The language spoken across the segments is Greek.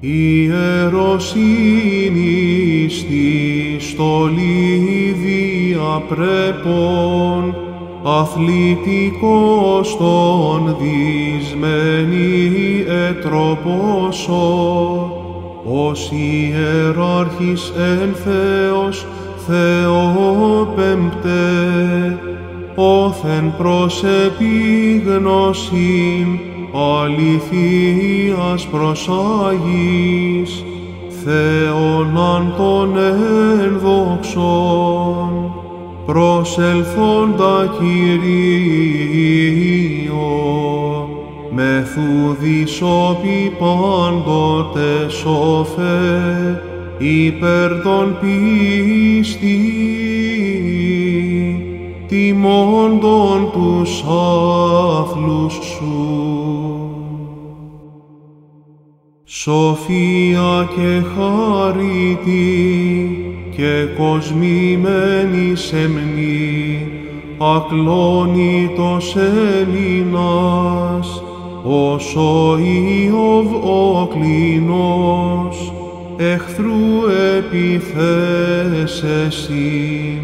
Ιεροσύνη στη στολή διαπρέπων, αθλητικός τον δυσμένη ετροπόσο, ως ιεράρχης εν Θεός Θεόπεμπτε, όθεν προς επίγνωσιν, αληθείας προσάγης, Θεόναν των ενδοξών, προσελθόντα Κυρίο, σώπη πάντοτε σώφε, υπέρ των πίστη, τιμών των τους άθλους σου. Σοφία και χαρίτη και κοσμημένη σεμνή ακλόνητος Έλληνας ως ο Ιωβ ο εχθρού επιθέσεσιν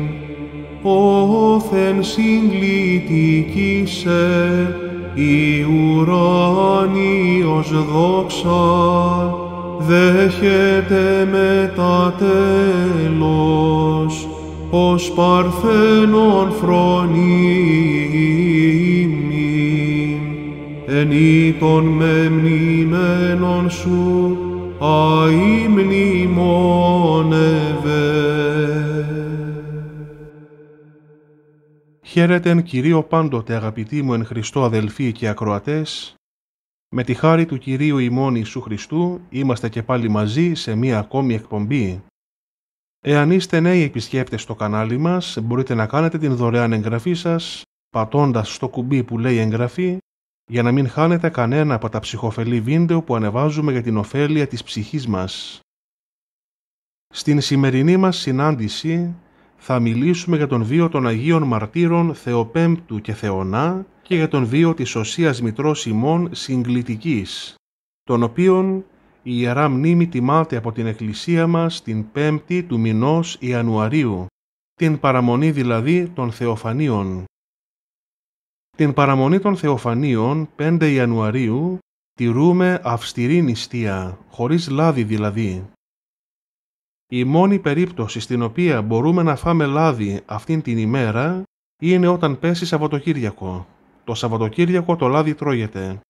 όθεν συγκλητική η ουράνιος δόξα δέχεται τα τέλος ως παρθένον φρονίμιν εν των με σου αημνημόνευε. Χαίρετε εν Κυρίω πάντοτε αγαπητοί μου εν Χριστώ αδελφοί και ακροατές. Με τη χάρη του Κυρίου ημών Ιησού Χριστού είμαστε και πάλι μαζί σε μία ακόμη εκπομπή. Εάν είστε νέοι επισκέπτες στο κανάλι μας, μπορείτε να κάνετε την δωρεάν εγγραφή σας, πατώντας στο κουμπί που λέει εγγραφή, για να μην χάνετε κανένα από τα ψυχοφελή βίντεο που ανεβάζουμε για την ωφέλεια της ψυχής μας. Στην σημερινή μας συνάντηση θα μιλήσουμε για τον βίο των Αγίων Μαρτύρων Θεοπέμπτου και Θεονά και για τον βίο της Οσίας Μητρός Σιμών Συγκλητικής, τον οποίον η Ιερά Μνήμη τιμάται από την Εκκλησία μας την 5η του μηνός Ιανουαρίου, την παραμονή δηλαδή των Θεοφανίων. Την παραμονή των Θεοφανίων 5 Ιανουαρίου τηρούμε αυστηρή νηστεία, χωρίς λάδι δηλαδή, η μόνη περίπτωση στην οποία μπορούμε να φάμε λάδι αυτήν την ημέρα είναι όταν πέσει Σαββατοκύριακο. Το Σαββατοκύριακο το λάδι τρώγεται.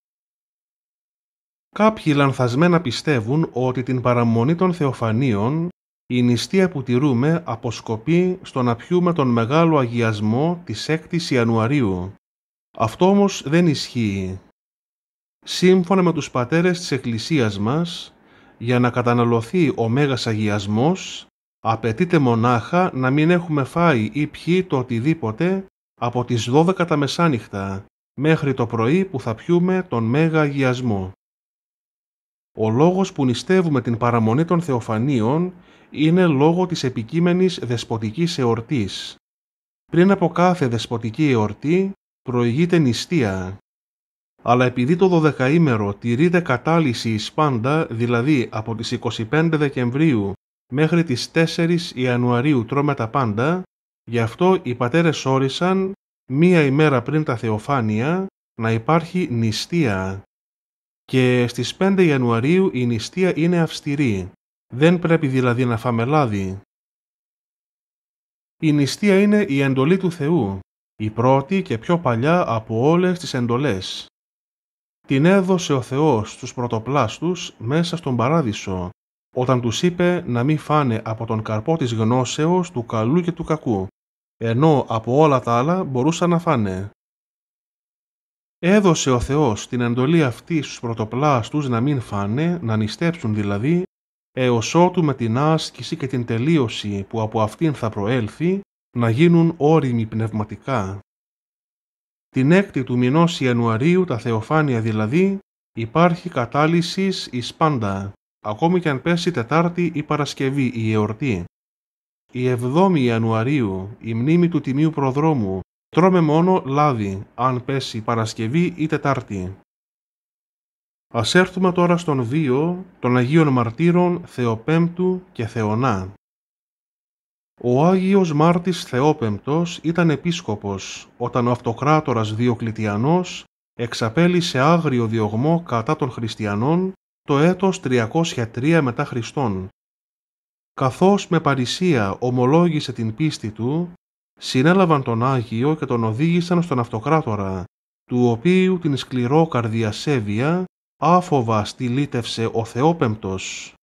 Κάποιοι λανθασμένα πιστεύουν ότι την παραμονή των θεοφανίων η νηστεία που τηρούμε αποσκοπεί στο να πιούμε τον μεγάλο αγιασμό της 6ης Ιανουαρίου. Αυτό όμως δεν ισχύει. Σύμφωνα με τους πατέρες της Εκκλησίας μας, για να καταναλωθεί ο Μέγας Αγιασμός, απαιτείται μονάχα να μην έχουμε φάει ή πιει το οτιδήποτε από τις 12 τα μεσάνυχτα μέχρι το πρωί που θα πιούμε τον Μέγα Αγιασμό. Ο λόγος που νηστεύουμε την παραμονή των Θεοφανίων είναι λόγω της επικείμενης δεσποτικής εορτής. Πριν από κάθε δεσποτική εορτή προηγείται νηστεία, αλλά επειδή το 12ήμερο τηρείται κατάλυση εις πάντα, δηλαδή από τις 25 Δεκεμβρίου μέχρι τις 4 Ιανουαρίου τρώμε τα πάντα, γι' αυτό οι πατέρες όρισαν μία ημέρα πριν τα θεοφάνεια να υπάρχει νηστεία. Και στις 5 Ιανουαρίου η νηστεία είναι αυστηρή, δεν πρέπει δηλαδή να φάμε λάδι. Η νηστεία είναι η εντολή του Θεού, η πρώτη και πιο παλιά από όλες τις εντολές την έδωσε ο Θεός στους πρωτοπλάστους μέσα στον παράδεισο, όταν τους είπε να μην φάνε από τον καρπό της γνώσεως του καλού και του κακού, ενώ από όλα τα άλλα μπορούσαν να φάνε. Έδωσε ο Θεός την εντολή αυτή στους πρωτοπλάστους να μην φάνε, να νηστέψουν δηλαδή, έως ότου με την άσκηση και την τελείωση που από αυτήν θα προέλθει, να γίνουν όριμοι πνευματικά. Την έκτη του μηνός Ιανουαρίου, τα Θεοφάνεια δηλαδή, υπάρχει κατάλυσης εις πάντα, ακόμη και αν πέσει Τετάρτη ή Παρασκευή η εορτή. Η 7η Ιανουαρίου, η μνήμη του Τιμίου Προδρόμου, τρώμε μόνο λάδι, αν πέσει Παρασκευή ή Τετάρτη. Ας έρθουμε τώρα στον βίο των Αγίων Μαρτύρων Θεοπέμπτου και Θεονά. Ο Άγιος Μάρτης Θεόπεμπτος ήταν επίσκοπος, όταν ο αυτοκράτορας Διοκλητιανός εξαπέλυσε άγριο διωγμό κατά των χριστιανών το έτος 303 μετά Χριστόν. Καθώς με παρησία ομολόγησε την πίστη του, συνέλαβαν τον Άγιο και τον οδήγησαν στον αυτοκράτορα, του οποίου την σκληρό καρδιασέβεια άφοβα στηλίτευσε ο Θεόπεμπτος.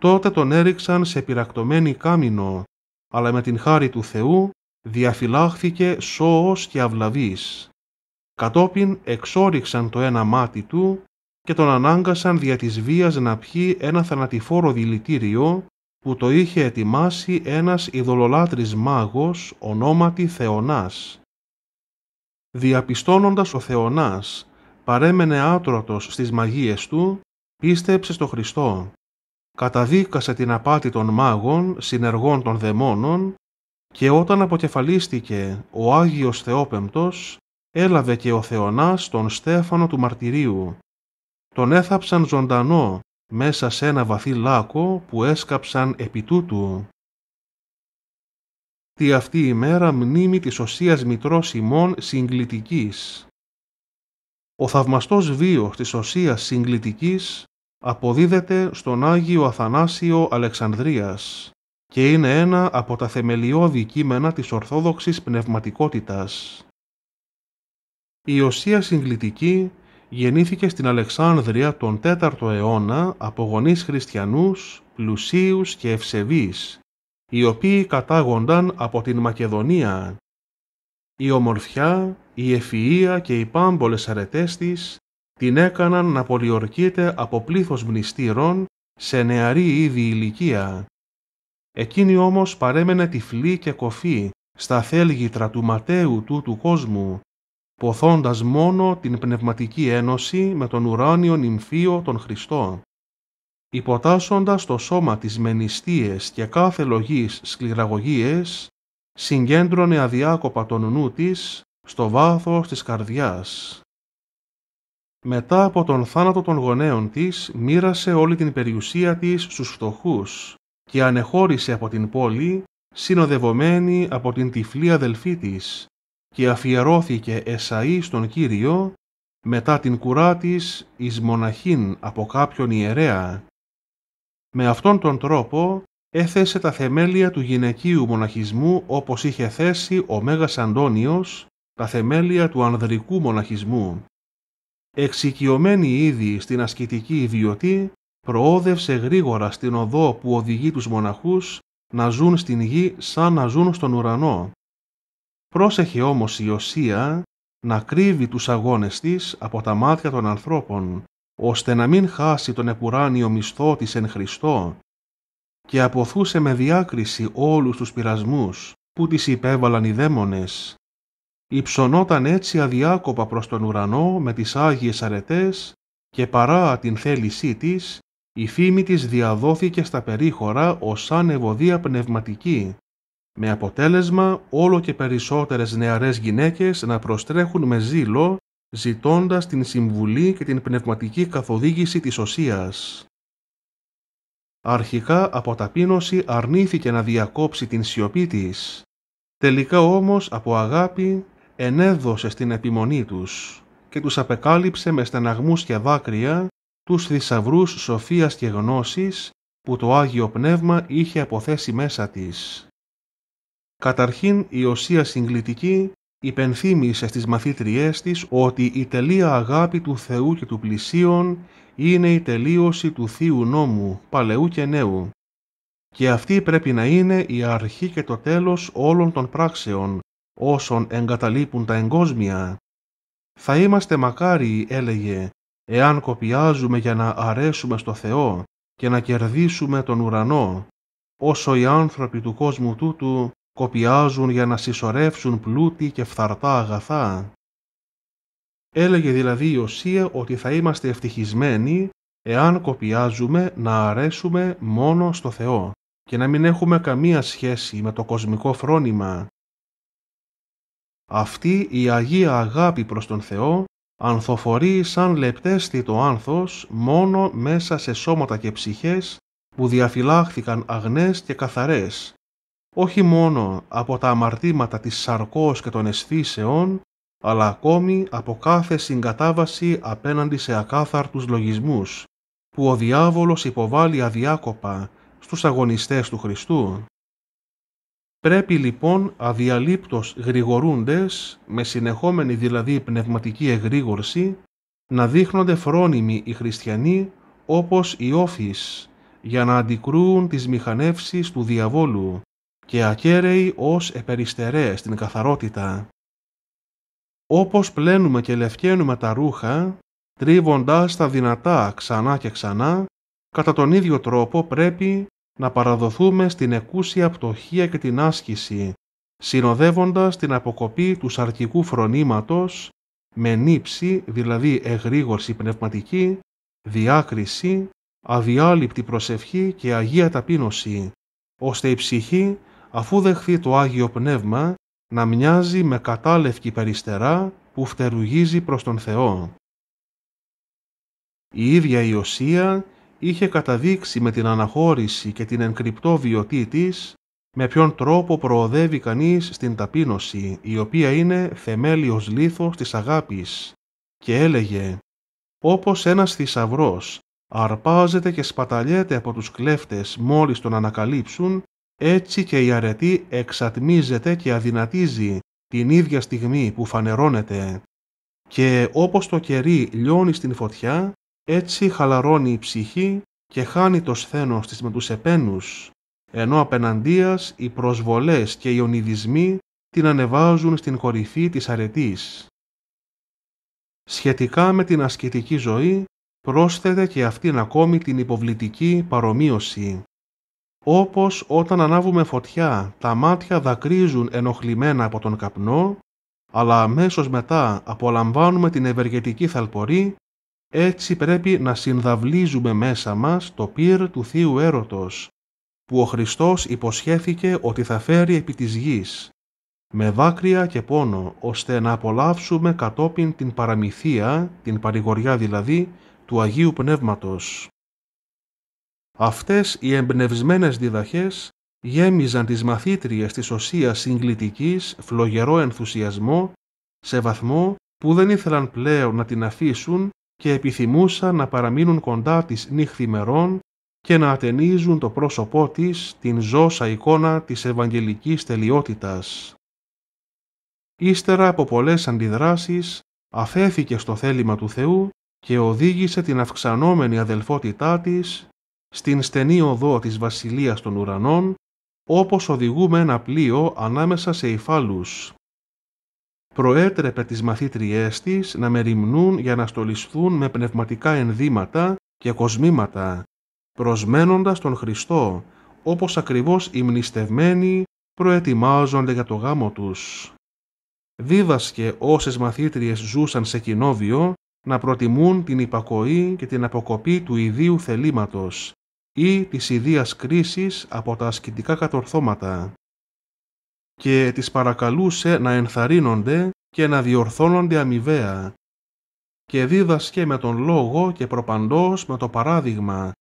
Τότε τον έριξαν σε πυρακτωμένη κάμινο αλλά με την χάρη του Θεού διαφυλάχθηκε σώος και αυλαβής. Κατόπιν εξόριξαν το ένα μάτι του και τον ανάγκασαν δια της βίας να πιει ένα θανατηφόρο δηλητήριο που το είχε ετοιμάσει ένας ειδωλολάτρης μάγος ονόματι Θεονάς. Διαπιστώνοντας ο Θεονάς παρέμενε άτρωτος στις μαγείες του, πίστεψε στο Χριστό καταδίκασε την απάτη των μάγων, συνεργών των δαιμόνων και όταν αποκεφαλίστηκε ο Άγιος Θεόπεμπτος, έλαβε και ο Θεονάς τον Στέφανο του Μαρτυρίου. Τον έθαψαν ζωντανό μέσα σε ένα βαθύ λάκκο που έσκαψαν επί τούτου. Τι αυτή η μέρα μνήμη της Οσίας Μητρός ημών συγκλητικής. Ο θαυμαστός βίος της Οσίας συγκλητικής αποδίδεται στον Άγιο Αθανάσιο Αλεξανδρίας και είναι ένα από τα θεμελιώδη κείμενα της Ορθόδοξης Πνευματικότητας. Η Οσία Συγκλητική γεννήθηκε στην Αλεξάνδρεια τον 4ο αιώνα από γονείς χριστιανούς, πλουσίους και ευσεβείς, οι οποίοι κατάγονταν από την Μακεδονία. Η ομορφιά, η ευφυΐα και οι πάμπολες αρετές της την έκαναν να πολιορκείται από πλήθος μνηστήρων σε νεαρή ήδη ηλικία. Εκείνη όμως παρέμενε τυφλή και κοφή στα θέλγητρα του ματέου του του κόσμου, ποθώντας μόνο την πνευματική ένωση με τον ουράνιο νυμφίο τον Χριστό. Υποτάσσοντας το σώμα της με και κάθε λογής σκληραγωγίες, συγκέντρωνε αδιάκοπα τον νου της στο βάθος της καρδιάς. Μετά από τον θάνατο των γονέων της, μοίρασε όλη την περιουσία της στους φτωχούς και ανεχώρησε από την πόλη, συνοδευομένη από την τυφλή αδελφή της και αφιερώθηκε εσαΐ στον Κύριο μετά την κουρά της εις μοναχήν από κάποιον ιερέα. Με αυτόν τον τρόπο έθεσε τα θεμέλια του γυναικείου μοναχισμού όπως είχε θέσει ο Μέγας Αντώνιος τα θεμέλια του ανδρικού μοναχισμού εξοικειωμένη ήδη στην ασκητική ιδιωτή, προόδευσε γρήγορα στην οδό που οδηγεί τους μοναχούς να ζουν στην γη σαν να ζουν στον ουρανό. Πρόσεχε όμως η Οσία να κρύβει τους αγώνες της από τα μάτια των ανθρώπων, ώστε να μην χάσει τον επουράνιο μισθό της εν Χριστώ και αποθούσε με διάκριση όλους τους πειρασμούς που τις υπέβαλαν οι δαίμονες υψωνόταν έτσι αδιάκοπα προς τον ουρανό με τις άγιες αρετές και παρά την θέλησή της, η φήμη της διαδόθηκε στα περίχωρα ως ανεβοδία πνευματική, με αποτέλεσμα όλο και περισσότερες νεαρές γυναίκες να προστρέχουν με ζήλο, ζητώντας την συμβουλή και την πνευματική καθοδήγηση της οσίας. Αρχικά από ταπείνωση αρνήθηκε να διακόψει την σιωπή της, τελικά όμως από αγάπη ενέδωσε στην επιμονή τους και τους απεκάλυψε με στεναγμούς και δάκρυα τους θησαυρούς σοφίας και γνώσης που το Άγιο Πνεύμα είχε αποθέσει μέσα της. Καταρχήν η οσία συγκλητική υπενθύμησε στις μαθήτριές της ότι η τελεία αγάπη του Θεού και του πλησίων είναι η τελείωση του Θείου Νόμου, παλαιού και νέου. Και αυτή πρέπει να είναι η αρχή και το τέλος όλων των πράξεων, όσων εγκαταλείπουν τα εγκόσμια. Θα είμαστε μακάρι, έλεγε, εάν κοπιάζουμε για να αρέσουμε στο Θεό και να κερδίσουμε τον ουρανό, όσο οι άνθρωποι του κόσμου τούτου κοπιάζουν για να συσσωρεύσουν πλούτη και φθαρτά αγαθά. Έλεγε δηλαδή η Οσία ότι θα είμαστε ευτυχισμένοι εάν κοπιάζουμε να αρέσουμε μόνο στο Θεό και να μην έχουμε καμία σχέση με το κοσμικό φρόνημα αυτή η Αγία Αγάπη προς τον Θεό ανθοφορεί σαν λεπτέστη το άνθος μόνο μέσα σε σώματα και ψυχές που διαφυλάχθηκαν αγνές και καθαρές, όχι μόνο από τα αμαρτήματα της σαρκός και των αισθήσεων, αλλά ακόμη από κάθε συγκατάβαση απέναντι σε ακάθαρτους λογισμούς, που ο διάβολος υποβάλλει αδιάκοπα στους αγωνιστές του Χριστού. Πρέπει λοιπόν αδιαλείπτως γρηγορούντες, με συνεχόμενη δηλαδή πνευματική εγρήγορση, να δείχνονται φρόνιμοι οι χριστιανοί όπως οι όφης, για να αντικρούουν τις μηχανεύσεις του διαβόλου και ακέραιοι ως επεριστερές στην καθαρότητα. Όπως πλένουμε και λευκαίνουμε τα ρούχα, τρίβοντας τα δυνατά ξανά και ξανά, κατά τον ίδιο τρόπο πρέπει να παραδοθούμε στην εκούσια πτωχία και την άσκηση, συνοδεύοντας την αποκοπή του σαρκικού φρονήματος με νύψη, δηλαδή εγρήγορση πνευματική, διάκριση, αδιάλειπτη προσευχή και Αγία Ταπείνωση, ώστε η ψυχή, αφού δεχθεί το Άγιο Πνεύμα, να μοιάζει με κατάλευκη περιστερά που φτερουγίζει προς τον Θεό. Η ίδια η οσία είχε καταδείξει με την αναχώρηση και την εγκρυπτό βιωτή της με ποιον τρόπο προοδεύει κανείς στην ταπείνωση, η οποία είναι θεμέλιος λίθος της αγάπης, και έλεγε «Όπως ένας θησαυρός αρπάζεται και σπαταλιέται από τους κλέφτες μόλις τον ανακαλύψουν, έτσι και η αρετή εξατμίζεται και αδυνατίζει την ίδια στιγμή που φανερώνεται. Και όπως το κερί λιώνει στην φωτιά, έτσι χαλαρώνει η ψυχή και χάνει το σθένος της με τους επένους, ενώ απέναντίας οι προσβολές και οι ονειδισμοί την ανεβάζουν στην κορυφή της αρετής. Σχετικά με την ασκητική ζωή, πρόσθεται και αυτήν ακόμη την υποβλητική παρομοίωση. Όπως όταν ανάβουμε φωτιά, τα μάτια δακρύζουν ενοχλημένα από τον καπνό, αλλά αμέσως μετά απολαμβάνουμε την ευεργετική θαλπορή έτσι πρέπει να συνδαβλίζουμε μέσα μας το πυρ του Θείου Έρωτος, που ο Χριστός υποσχέθηκε ότι θα φέρει επί της γης, με δάκρυα και πόνο, ώστε να απολαύσουμε κατόπιν την παραμυθία, την παρηγοριά δηλαδή, του Αγίου Πνεύματος. Αυτές οι εμπνευσμένες διδαχές γέμιζαν τις μαθήτριες της οσίας συγκλητικής φλογερό ενθουσιασμό σε βαθμό που δεν ήθελαν πλέον να την αφήσουν και επιθυμούσαν να παραμείνουν κοντά της νυχθημερών και να ατενίζουν το πρόσωπό της την ζώσα εικόνα της ευαγγελικής τελειότητας. Ύστερα από πολλές αντιδράσεις, αφέθηκε στο θέλημα του Θεού και οδήγησε την αυξανόμενη αδελφότητά της στην στενή οδό της Βασιλείας των Ουρανών, όπως οδηγούμε ένα πλοίο ανάμεσα σε υφάλους προέτρεπε τις μαθήτριές της να μεριμνούν για να στολισθούν με πνευματικά ενδύματα και κοσμήματα, προσμένοντας τον Χριστό, όπως ακριβώς οι μνηστευμένοι προετοιμάζονται για το γάμο τους. Δίδασκε όσες μαθήτριες ζούσαν σε κοινόβιο να προτιμούν την υπακοή και την αποκοπή του ιδίου θελήματος ή της ιδίας κρίσης από τα ασκητικά κατορθώματα και τις παρακαλούσε να ενθαρρύνονται και να διορθώνονται αμοιβαία και δίδασκε με τον λόγο και προπαντός με το παράδειγμα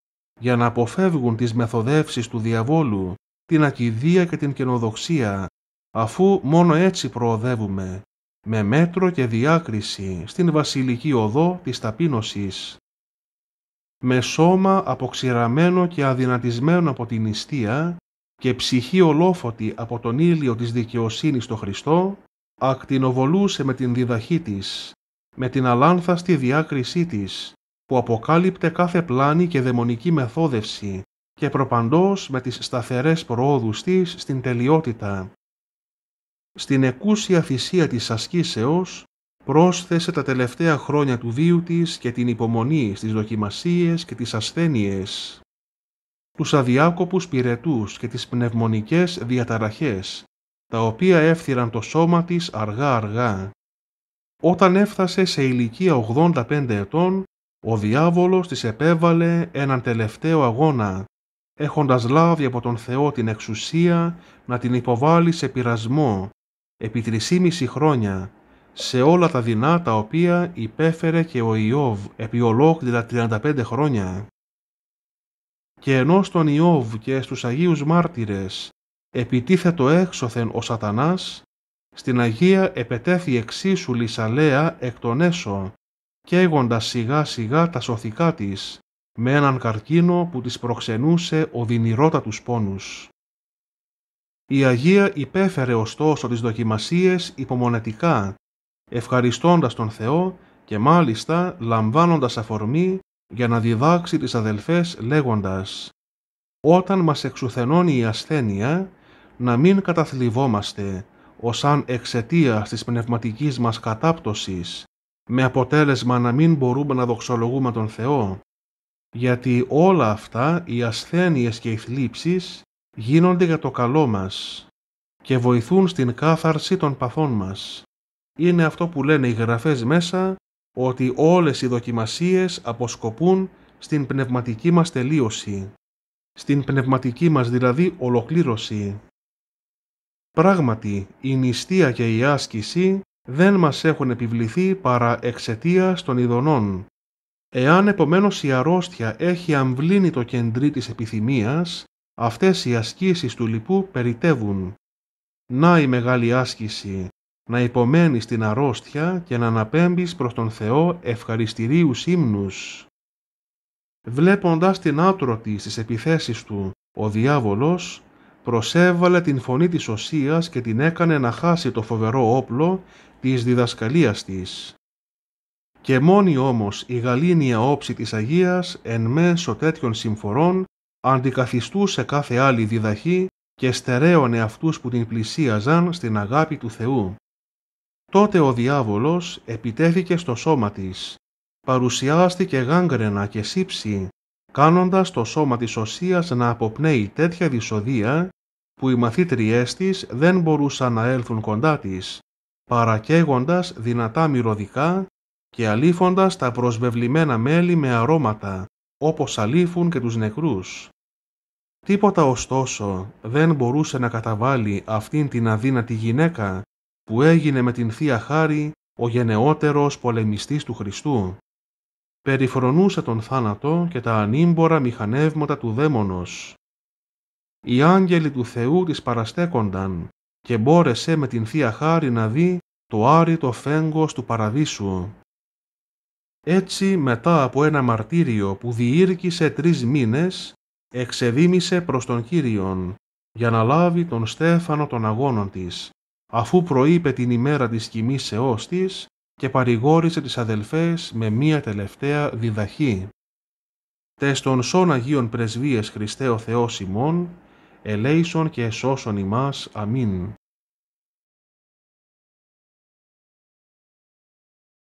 για να αποφεύγουν τις μεθοδεύσεις του διαβόλου, την ακιδεία και την κενοδοξία, αφού μόνο έτσι προοδεύουμε, με μέτρο και διάκριση στην βασιλική οδό της ταπείνωσης. Με σώμα αποξηραμένο και αδυνατισμένο από την νηστεία, και ψυχή ολόφωτη από τον ήλιο της δικαιοσύνης στο Χριστό, ακτινοβολούσε με την διδαχή της, με την αλάνθαστη διάκρισή της, που αποκάλυπτε κάθε πλάνη και δαιμονική μεθόδευση και προπαντός με τις σταθερές προόδους της στην τελειότητα. Στην εκούσια θυσία της ασκήσεως πρόσθεσε τα τελευταία χρόνια του βίου της και την υπομονή στις δοκιμασίες και τις ασθένειες τους αδιάκοπους πυρετούς και τις πνευμονικές διαταραχές, τα οποία έφθυραν το σώμα της αργά-αργά. Όταν έφτασε σε ηλικία 85 ετών, ο διάβολος της επέβαλε έναν τελευταίο αγώνα, έχοντας λάβει από τον Θεό την εξουσία να την υποβάλει σε πειρασμό, επί 3,5 χρόνια, σε όλα τα δεινά τα οποία υπέφερε και ο Ιώβ επί ολόκληρα 35 χρόνια και ενώ στον Ιώβ και στους Αγίους Μάρτυρες επιτίθετο έξωθεν ο σατανάς, στην Αγία επετέθη εξίσου λυσαλέα εκ των έσω, καίγοντας σιγά σιγά τα σωθικά της, με έναν καρκίνο που της προξενούσε οδυνηρότατους πόνους. Η Αγία υπέφερε ωστόσο τις δοκιμασίες υπομονετικά, ευχαριστώντας τον Θεό και μάλιστα λαμβάνοντας αφορμή για να διδάξει τις αδελφές λέγοντας «Όταν μας εξουθενώνει η ασθένεια, να μην καταθλιβόμαστε, ως αν εξαιτία της πνευματικής μας κατάπτωσης, με αποτέλεσμα να μην μπορούμε να δοξολογούμε τον Θεό, γιατί όλα αυτά οι ασθένειες και οι θλίψεις γίνονται για το καλό μας και βοηθούν στην κάθαρση των παθών μας. Είναι αυτό που λένε οι γραφές μέσα ότι όλες οι δοκιμασίες αποσκοπούν στην πνευματική μας τελείωση, στην πνευματική μας δηλαδή ολοκλήρωση. Πράγματι, η νηστεία και η άσκηση δεν μας έχουν επιβληθεί παρά εξαιτία των ειδονών. Εάν επομένως η αρρώστια έχει αμβλύνει το κεντρί της επιθυμίας, αυτές οι ασκήσεις του λοιπού περιτεύουν. Να η μεγάλη άσκηση, να υπομένεις την αρρώστια και να αναπέμπεις προς τον Θεό ευχαριστηρίους ύμνους. Βλέποντας την άτρωτη στις επιθέσεις του, ο διάβολος προσέβαλε την φωνή της οσίας και την έκανε να χάσει το φοβερό όπλο της διδασκαλίας της. Και μόνη όμως η γαλήνια όψη της Αγίας εν μέσω τέτοιων συμφορών αντικαθιστούσε κάθε άλλη διδαχή και στερέωνε αυτούς που την πλησίαζαν στην αγάπη του Θεού. Τότε ο διάβολος επιτέθηκε στο σώμα της. Παρουσιάστηκε γάγκρενα και σύψη, κάνοντας το σώμα της οσίας να αποπνέει τέτοια δυσοδεία που οι μαθήτριές της δεν μπορούσαν να έλθουν κοντά της, παρακαίγοντας δυνατά μυρωδικά και αλήφοντας τα προσβεβλημένα μέλη με αρώματα, όπως αλήφουν και τους νεκρούς. Τίποτα ωστόσο δεν μπορούσε να καταβάλει αυτήν την αδύνατη γυναίκα που έγινε με την Θεία Χάρη ο γενναιότερος πολεμιστής του Χριστού. Περιφρονούσε τον θάνατο και τα ανήμπορα μηχανεύματα του δαίμονος. Οι άγγελοι του Θεού της παραστέκονταν και μπόρεσε με την Θεία Χάρη να δει το άρρητο φέγγος του παραδείσου. Έτσι μετά από ένα μαρτύριο που διήρκησε τρεις μήνες, εξεδίμησε προς τον Κύριον για να λάβει τον Στέφανο των αγώνων της, αφού προείπε την ημέρα της σε της και παρηγόρησε τις αδελφές με μία τελευταία διδαχή. Τες των σών Αγίων Πρεσβείες Χριστέ ο Θεός ημών, ελέησον και εσώσον ημάς. Αμήν.